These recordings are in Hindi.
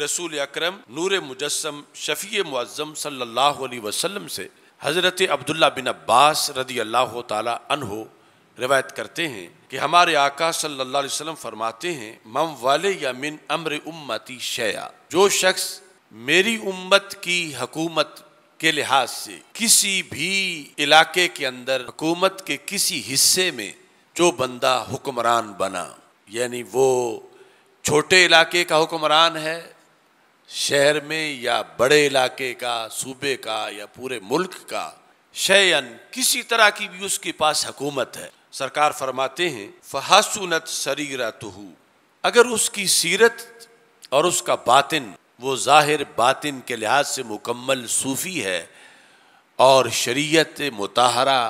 रसूल अक्रम नूर मुजस्म शफी मुआज़म सल्लल्लाहु से हज़रत अब्दुल्ला बिन अब्बास रदी अल्लाह तहो रिवायत करते हैं कि हमारे आका सल्लल्लाहु अलैहि वसल्लम फरमाते हैं मम वाले या मिन अम्र उम्मती शया जो शख्स मेरी उम्मत की हकूमत के लिहाज से किसी भी इलाके के अंदर हुकूमत के किसी हिस्से में जो बंदा हुक्मरान बना यानी वो छोटे इलाके का हुक्मरान है शहर में या बड़े इलाके का सूबे का या पूरे मुल्क का शयन किसी तरह की भी उसके पास हकूमत है सरकार फरमाते हैं फहासुनत शरीर तहू अगर उसकी सीरत और उसका बातिन वो ज़ाहिर बातिन के लिहाज से मुकम्मल सूफ़ी है और शरीयत मुताहरा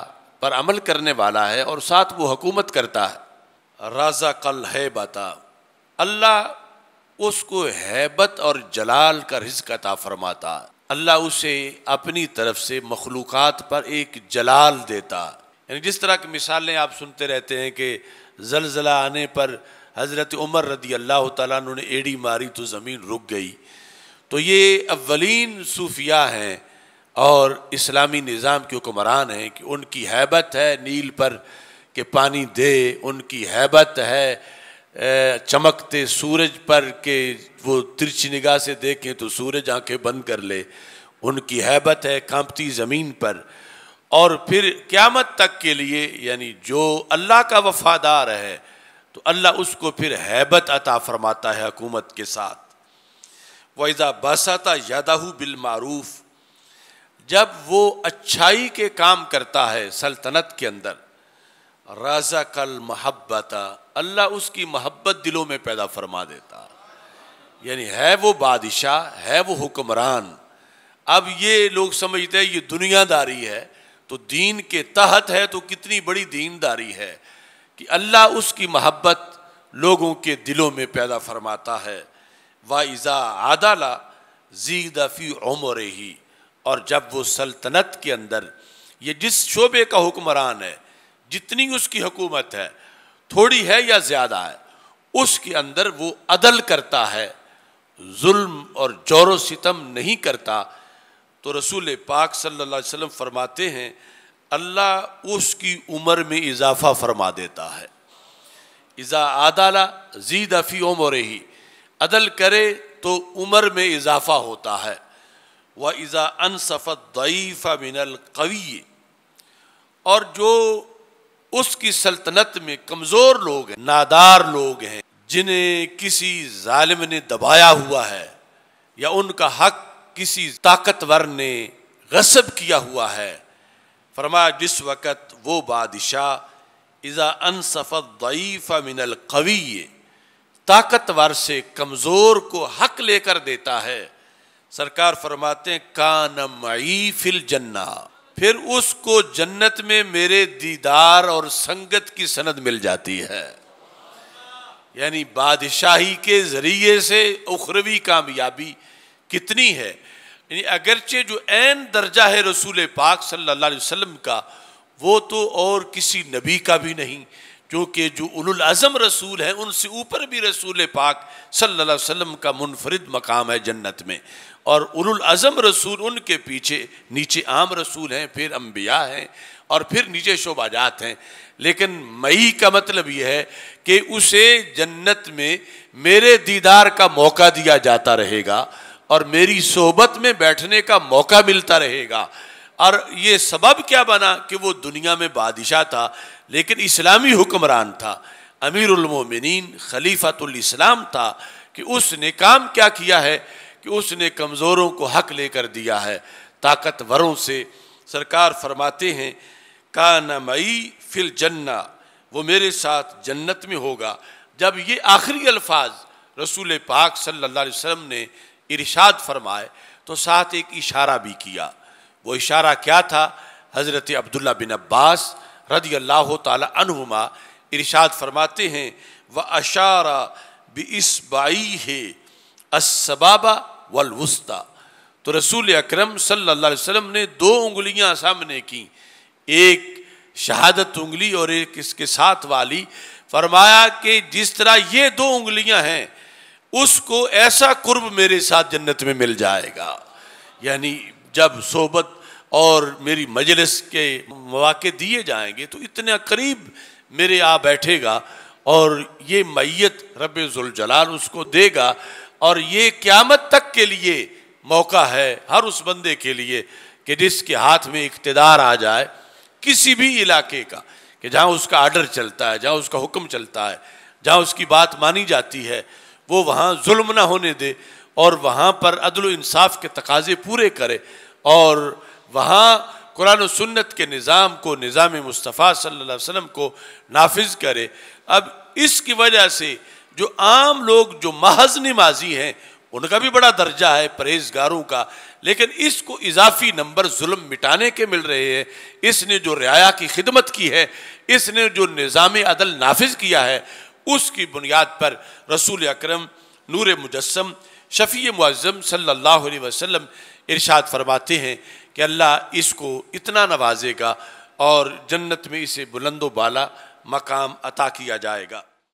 पर अमल करने वाला है और साथ वो हकूमत करता है राजा कल है बता अल्लाह उसको हैबत और जलाल का रिज्क अता फरमाता अल्लाह उसे अपनी तरफ से मखलूक पर एक जलाल देता यानी जिस तरह की मिसालें आप सुनते रहते हैं कि जलजला आने पर हज़रत उमर रदी अल्लाह तुमने एड़ी मारी तो ज़मीन रुक गई तो ये अवलिन सूफिया हैं और इस्लामी निज़ाम के हुक्मरान हैं कि उनकी हैबत है नील पर कि पानी दे उनकी हैबत है चमकते सूरज पर के वो तिरछी निगाह से देखें तो सूरज आंखें बंद कर ले उनकी हैबत है कांपती ज़मीन पर और फिर क़्यामत तक के लिए यानी जो अल्लाह का वफादार है तो अल्लाह उसको फिर हैबत अता फरमाता है हकूमत के साथ वैदा बसाता यादाहू बिलमारूफ़ जब वो अच्छाई के काम करता है सल्तनत के अंदर रजा कल महब्बता अल्लाह उसकी मोहब्बत दिलों में पैदा फरमा देता यानी है वो बादशाह है वो हुक्मरान अब ये लोग समझते हैं ये दुनियादारी है तो दीन के तहत है तो कितनी बड़ी दीनदारी है कि अल्लाह उसकी मोहब्बत लोगों के दिलों में पैदा फरमाता है वाइज़ा आदाला जीदफ़ी उमर ही और जब वो सल्तनत के अंदर ये जिस शोबे का हुक्मरान है जितनी उसकी हुकूमत है थोड़ी है या ज़्यादा है उसके अंदर वो अदल करता है जुल्म और जोर सितम नहीं करता तो रसूल पाक सल्लल्लाहु अलैहि वसल्लम फरमाते हैं अल्लाह उसकी उम्र में इजाफा फरमा देता है इज़ा आदाला जी दफ़ी उम्र ही अदल करे तो उम्र में इजाफा होता है वह इज़ा अनसफ़त दईफ़ा मिनल कवी और जो उसकी सल्तनत में कमजोर लोग हैं नादार लोग हैं जिन्हें किसी जालिम ने दबाया हुआ है या उनका हक किसी ताकतवर ने गसब किया हुआ है फरमाया जिस वक़्त वो बादशाह इज़ा अनसफ़त दईफ़ा मिनल कवी ताकतवर से कमज़ोर को हक लेकर देता है सरकार फरमाते हैं कान मई फिल जन्ना फिर उसको जन्नत में मेरे दीदार और संगत की सनद मिल जाती है यानी बादशाही के ज़रिए से उखरवी कामयाबी कितनी है यानी अगरचे जो एन दर्जा है रसूल पाक सल्लल्लाहु अलैहि वसल्लम का वो तो और किसी नबी का भी नहीं क्योंकि जो उलुल अज़म रसूल हैं उनसे ऊपर भी रसूल पाक सल्लल्लाहु अलैहि वसल्लम का मुनफरद मकाम है जन्नत में और उलुल अज़म रसूल उनके पीछे नीचे आम रसूल हैं फिर अम्बिया हैं और फिर नीचे शोबाजात हैं लेकिन मई का मतलब यह है कि उसे जन्नत में मेरे दीदार का मौका दिया जाता रहेगा और मेरी सोबत में बैठने का मौका मिलता रहेगा और ये सबब क्या बना कि वो दुनिया में बादशाह था लेकिन इस्लामी हुक्मरान था अमीरमिन खलीफतलाम था कि उसने काम क्या किया है कि उसने कमज़ोरों को हक लेकर दिया है ताकतवरों से सरकार फरमाते हैं का मई फिल जन्ना वो मेरे साथ जन्नत में होगा जब ये आखिरी अल्फाज रसूल पाक सल्लल्लाहु अलैहि वसल्लम ने इरशाद फरमाए तो साथ एक इशारा भी किया वो इशारा क्या था हज़रत अब्दुल्ला बिन अब्बास रदी अल्लाह तुमा इरशाद फरमाते हैं व अशारा बाई है असबाबा वलवस्ता तो रसूल अक्रम सल्लाम ने दो उंगलियाँ सामने की एक शहादत उंगली और एक इसके साथ वाली फरमाया कि जिस तरह ये दो उंगलियाँ हैं उसको ऐसा कुर्ब मेरे साथ जन्नत में मिल जाएगा यानी जब सोबत और मेरी मजलिस के मौाक़े दिए जाएंगे तो इतने करीब मेरे आ बैठेगा और ये मैत रबाल उसको देगा और ये क़्यामत तक के लिए मौका है हर उस बंदे के लिए कि जिसके हाथ में इकतदार आ जाए किसी भी इलाके का कि जहाँ उसका आर्डर चलता है जहाँ उसका हुक्म चलता है जहाँ उसकी बात मानी जाती है वो वहाँ जुल्म ना होने दे और वहाँ पर अदल इंसाफ के तकाजे पूरे करे और वहाँ कुरान सुन्नत के निज़ाम को निज़ाम मुस्तफ़ा सल्ला वसम को नाफिज करे अब इसकी वजह से जो आम लोग जो महज नमाजी हैं उनका भी बड़ा दर्जा है परहेजगारों का लेकिन इसको इजाफी नंबर जुल्म मिटाने के मिल रहे हैं इसने जो रियाया की खिदमत की है इसने जो निज़ाम अदल नाफिज किया है उसकी बुनियाद पर रसूल अक्रम नूर मुजस्म शफ़ी मुज़म सल्ला वसम इरशाद फरमाते हैं कि अल्लाह इसको इतना नवाजेगा और जन्नत में इसे बुलंदो बाला मकाम अता किया जाएगा